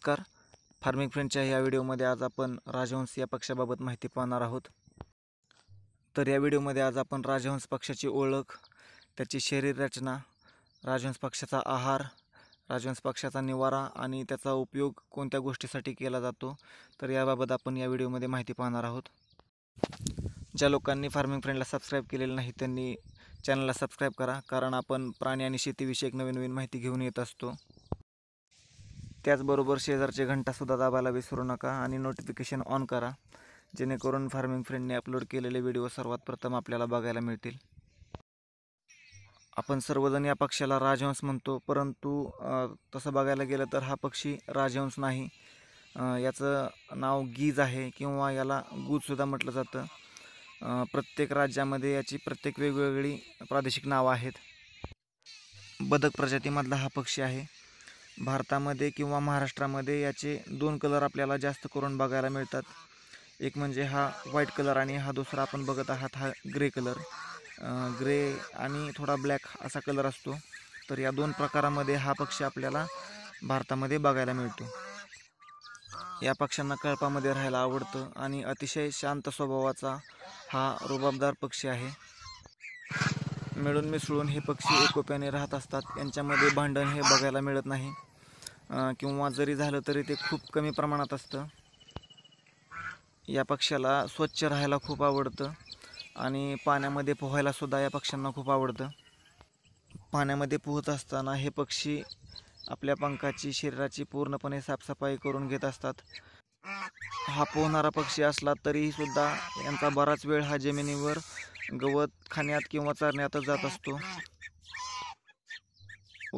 नमस्कार फार्मिंग फ्रेंडच्या या व्हिडिओमध्ये आज आपण राजहंस या पक्षाबाबत माहिती पाहणार आहोत तर या व्हिडिओमध्ये आज आपण राजहंस पक्षाची ओळख त्याची शरीर रचना राजहंस पक्षाचा आहार राजहंस पक्षाचा निवारा आणि त्याचा उपयोग कोणत्या गोष्टीसाठी केला जातो तर याबाबत आपण या व्हिडिओमध्ये माहिती पाहणार आहोत ज्या लोकांनी फार्मिंग फ्रेंडला सबस्क्राईब केलेलं नाही त्यांनी चॅनलला सबस्क्राईब करा कारण आपण प्राणी आणि शेतीविषयक नवीन नवीन माहिती घेऊन येत असतो त्याचबरोबर शेजारचे घंटासुद्धा दाबायला विसरू नका आणि नोटिफिकेशन ऑन करा जेणेकरून फार्मिंग फ्रेंडने अपलोड केलेले व्हिडिओ सर्वात प्रथम आपल्याला बघायला मिळतील आपण सर्वजण या पक्षाला राजहंस म्हणतो परंतु तसं बघायला गेलं तर हा पक्षी राजहंस नाही याचं नाव गीज आहे किंवा याला गूजसुद्धा म्हटलं जातं प्रत्येक राज्यामध्ये याची प्रत्येक वेगवेगळी प्रादेशिक नावं आहेत बदक प्रजातीमधला हा पक्षी आहे भारतामध्ये किंवा महाराष्ट्रामध्ये याचे दोन कलर आपल्याला जास्त करून बघायला मिळतात एक म्हणजे हा व्हाईट कलर आणि हा दुसरा आपण बघत आहात हा ग्रे कलर ग्रे आणि थोडा ब्लॅक असा कलर असतो तर या दोन प्रकारामध्ये हा पक्षी आपल्याला भारतामध्ये बघायला मिळतो या पक्ष्यांना कळपामध्ये राहायला आवडतं आणि अतिशय शांत स्वभावाचा हा रुबाबदार पक्षी आहे मिळून मिसळून हे पक्षी एकोप्याने राहत असतात यांच्यामध्ये भांडण हे बघायला मिळत नाही किंवा जरी झालं तरी ते खूप कमी प्रमाणात असतं या पक्ष्याला स्वच्छ राहायला खूप आवडतं आणि पाण्यामध्ये पोहायलासुद्धा या पक्ष्यांना खूप आवडतं पाण्यामध्ये पोहत असताना हे पक्षी आपल्या पंखाची शरीराची पूर्णपणे साफसफाई करून घेत असतात हा पोहणारा पक्षी असला तरीहीसुद्धा यांचा बराच वेळ हा जमिनीवर गवत खाण्यात किंवा चरण्यातच जात असतो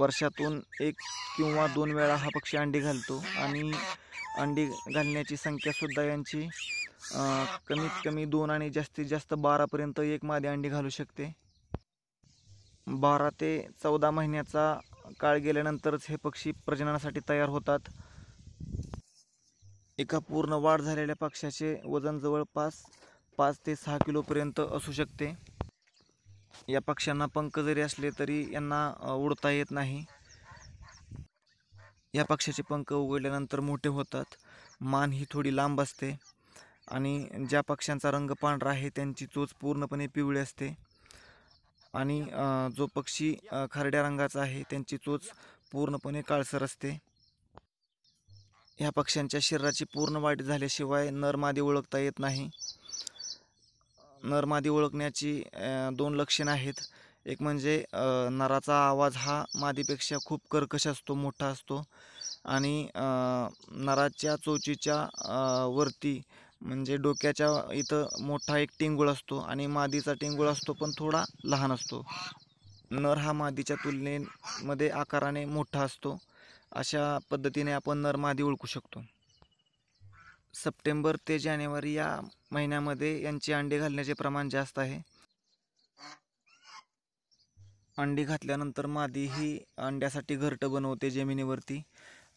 वर्षातून एक किंवा दोन वेळा हा पक्षी अंडी घालतो आणि अंडी घालण्याची संख्यासुद्धा यांची कमीत कमी दोन आणि जास्तीत जास्त बारापर्यंत एक मादी अंडी घालू शकते बारा ते चौदा महिन्याचा काळ गेल्यानंतरच हे पक्षी प्रजननासाठी तयार होतात एका पूर्ण वाढ झालेल्या पक्ष्याचे वजन जवळपास पाच ते सहा किलोपर्यंत असू शकते या पक्ष्यांना पंख जरी असले तरी यांना उडता येत नाही या पक्ष्याचे पंख उघडल्यानंतर मोठे होतात मान ही थोडी लांब असते आणि ज्या पक्ष्यांचा रंग पांढरा आहे त्यांची चोच पूर्णपणे पिवळी असते आणि जो पक्षी खरड्या रंगाचा आहे त्यांची चोच पूर्णपणे काळसर असते या पक्ष्यांच्या शरीराची पूर्ण वाढ झाल्याशिवाय नर मादी ओळखता येत नाही नरमादी ओळखण्याची दोन लक्षणं आहेत एक म्हणजे नराचा आवाज हा मादीपेक्षा खूप कर्कश असतो मोठा असतो आणि नराच्या चोचीच्या वरती म्हणजे डोक्याच्या इथं मोठा एक टिंगूळ असतो आणि मादीचा टिंगूळ असतो पण थोडा लहान असतो नर हा मादीच्या तुलनेमध्ये आकाराने मोठा असतो अशा पद्धतीने आपण नर मादी ओळखू शकतो सप्टेंबर ते जानेवारी या महिन्यामध्ये यांची अंडी घालण्याचे प्रमाण जास्त आहे अंडी घातल्यानंतर मादी ही अंड्यासाठी घरटं बनवते जमिनीवरती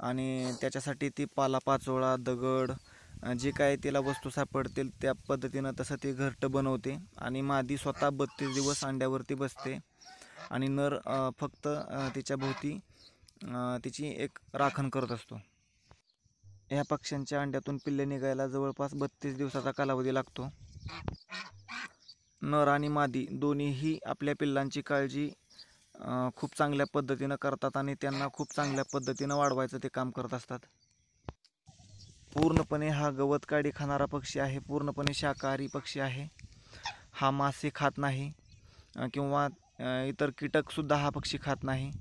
आणि त्याच्यासाठी ती पाला पाचोळा दगड जे काय तिला वस्तू सापडतील त्या पद्धतीनं तसं ती घरटं बनवते आणि मादी स्वतः बत्तीस दिवस अंड्यावरती बसते आणि नर फक्त तिच्या भोवती तिची एक राखण करत असतो ह्या पक्ष्यांच्या अंड्यातून पिल्ले निघायला जवळपास बत्तीस दिवसाचा कालावधी लागतो नर आणि मादी दोन्हीही आपल्या पिल्लांची काळजी खूप चांगल्या पद्धतीनं करतात आणि त्यांना खूप चांगल्या पद्धतीनं वाढवायचं ते काम करत असतात पूर्णपणे हा गवत काळी खाणारा पक्षी आहे पूर्णपणे शाकाहारी पक्षी आहे हा मासे खात नाही किंवा इतर कीटकसुद्धा हा पक्षी खात नाही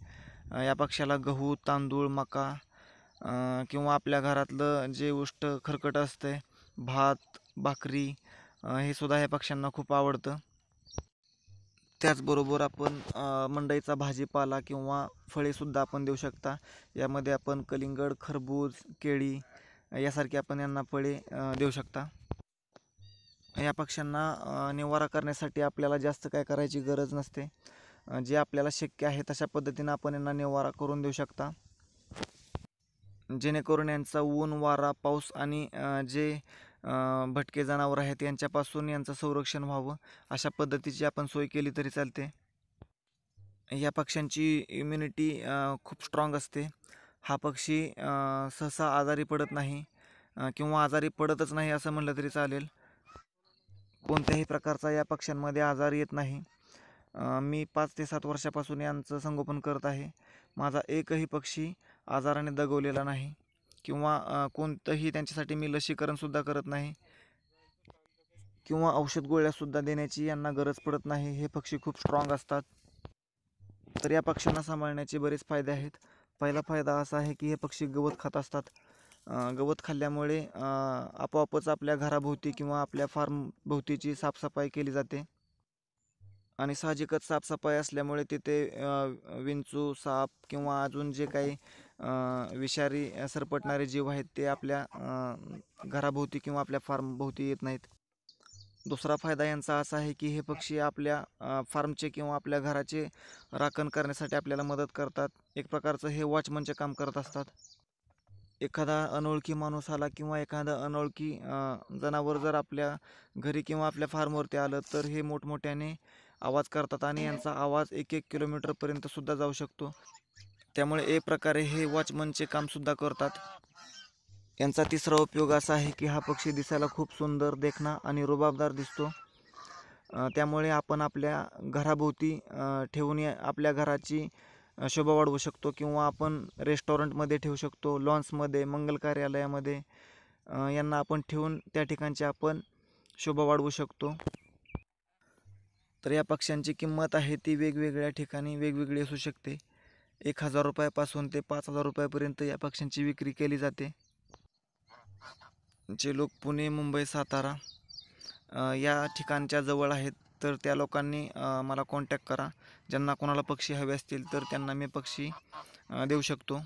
या पक्ष्याला गहू तांदूळ मका किंवा आपल्या घरातलं जे उष्ट खरकट असते भात भाकरी हे सुद्धा ह्या पक्ष्यांना खूप आवडतं त्याचबरोबर आपण मंडईचा भाजीपाला किंवा फळेसुद्धा आपण देऊ शकता यामध्ये आपण कलिंगड खरबूज केळी यासारखी आपण यांना फळे देऊ शकता या पक्ष्यांना निवारा करण्यासाठी आपल्याला जास्त काय करायची गरज नसते जे आपल्याला शक्य आहे तशा पद्धतीनं आपण यांना निवारा करून देऊ शकता जेणेकरून यांचा ऊन वारा पाऊस आणि जे भटके जनावर आहेत यांच्यापासून यांचं संरक्षण व्हावं अशा पद्धतीची आपण सोय केली तरी चालते या पक्ष्यांची इम्युनिटी खूप स्ट्रॉंग असते हा पक्षी सहसा आजारी पडत नाही किंवा आजारी पडतच नाही असं म्हणलं तरी चालेल कोणत्याही प्रकारचा या पक्ष्यांमध्ये आजार येत नाही मी पाच ते सात वर्षापासून यांचं संगोपन करत आहे माझा एकही पक्षी आजाराने दगवलेला नाही किंवा कोणतंही त्यांच्यासाठी मी लसीकरणसुद्धा करत नाही किंवा औषध गोळ्यासुद्धा देण्याची यांना गरज पडत नाही हे पक्षी खूप स्ट्रॉंग असतात तर या पक्ष्यांना सांभाळण्याचे बरेच फायदे आहेत पहिला फायदा असा आहे की हे पक्षी गवत खात असतात गवत खाल्ल्यामुळे आपोआपच आपल्या घराभोवती किंवा आपल्या फार्म भोवतीची साफसफाई केली जाते आणि साहजिकच साफसफाई असल्यामुळे तिथे विंचू साप किंवा अजून जे काही विषारी सरपटणारे जीव आहेत ते आपल्या घराभोवती किंवा आपल्या फार्मभोवती येत नाहीत दुसरा फायदा यांचा असा आहे की हे पक्षी आपल्या फार्मचे किंवा आपल्या घराचे राखण करण्यासाठी आपल्याला मदत करतात एक प्रकारचं हे वॉचमनचे काम करत असतात एखादा अनोळखी माणूस आला किंवा एखादा अनोळखी जनावर जर आपल्या घरी किंवा आपल्या फार्मवरती आलं तर हे मोठमोठ्याने आवाज करतात आणि यांचा आवाज एक एक किलोमीटरपर्यंतसुद्धा जाऊ शकतो त्यामुळे ए प्रकारे हे वॉचमनचे कामसुद्धा करतात यांचा तिसरा उपयोग असा आहे की हा पक्षी दिसायला खूप सुंदर देखणा आणि रुबाबदार दिसतो त्यामुळे आपण आपल्या घराभोवती ठेवून आपल्या घराची शोभा वाढवू शकतो किंवा आपण रेस्टॉरंटमध्ये ठेवू शकतो लॉन्समध्ये मंगल कार्यालयामध्ये यांना आपण ठेवून त्या ठिकाणची आपण शोभा वाढवू शकतो तर या पक्ष्यांची किंमत आहे ती वेगवेगळ्या ठिकाणी वेगवेगळी असू शकते एक हजार रुपयापासून ते पाच हजार रुपयापर्यंत या पक्ष्यांची विक्री केली जाते जे लोक पुणे मुंबई सातारा या ठिकाणच्या जवळ आहेत तर त्या लोकांनी मला कॉन्टॅक्ट करा ज्यांना कोणाला पक्षी हवे असतील तर त्यांना मी पक्षी देऊ शकतो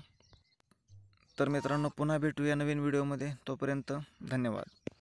तर मित्रांनो पुन्हा भेटूया नवीन व्हिडिओमध्ये तोपर्यंत धन्यवाद